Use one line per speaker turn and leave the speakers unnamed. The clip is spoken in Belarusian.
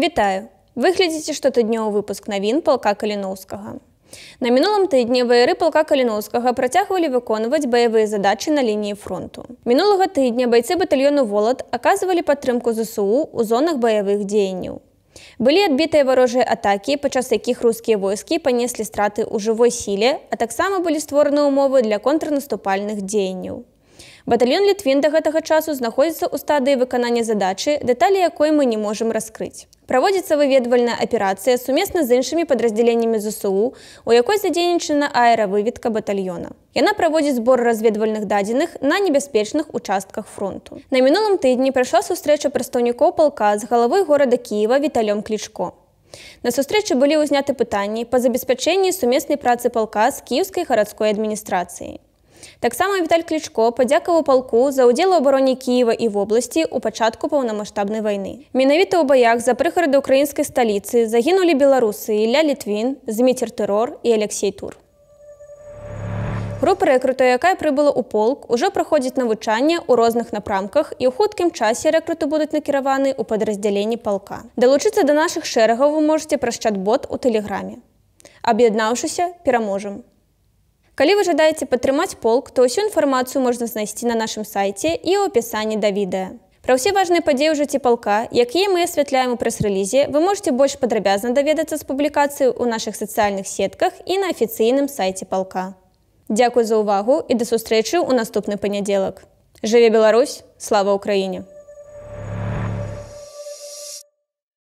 Вітаю! Выглядзіце штотыднёвы выпуск навін палка Каліноўскага. На мінулым тыдні ваяры палка Каліноўскага працягвалі выконваць баявыя задачы на лініі фронту. Мінулага тыдня байцы батальёну Волад аказвалі падтрымку ЗСУ ў зонах баявых дзеянняў. Былі адбітыя варожыя атакі, падчас якіх рускія войскі панеслі страты ў жывой сіле, а таксама былі створаны ўмовы для контрнаступальных дзеянняў. Батальён літвін да гэтага часу знаходзіцца ў стадыі выканання задачы, дэталі якой мы не можемм раскрыць. Праводзіцца выведвальная аперацыя сумесна з іншымі падраздзяленнямі ЗСУ, у якой задзейнічана аэравыведка батальёна. Яна праводзіць збор разведвальных дадзеных на небяспечных участках фронту. На мінулым тыдні прайшла сустрэча прадстаўнікоў палка з галавы горада Кіева Віталём Клічко. На сустрэчы былі ўзняты пытанні па забеспячэнні сумеснай працы палка з кіўскай гарадской адміністрацыі. Таксама Віталь Клічко падзякаваў палку за ўдзел у абароне Кіева і вобласці ў пачатку паўнамасштабнай вайны. Менавіта ў баях за прыхарады украінскай сталіцы загінулі беларусы Ілля літвін, Зміцер тэрор і Алексей Тур. Група рэкрута, якая прыбыла ў полк, ужо праходзіць навучанне ў розных напрамках і ў хуткім часе рэкруты будуць накіраваны ў падраздзяленні палка. Далучыцца да нашых шэрагаў вы можаце праз чат-бот у тэлеграме. Аб'яднаўшыся, пераможам. Калі вы жадаеце падтрымаць полк, то ўсю інфармацыю можна знайсці на нашым сайце і ў апісанні да відэа. Пра ўсе важныя падзеі ў жыцці палка, якія мы асвятляем у прэс-рэлізе, вы можете больш падрабязна даведацца з публікацыі ў нашых сацыяльных сетках і на афіцыйным сайце палка. Дзякуй за ўвагу і да сустрэчы ў наступны панядзелак. Жыве Беларусь, слава ўкраіне!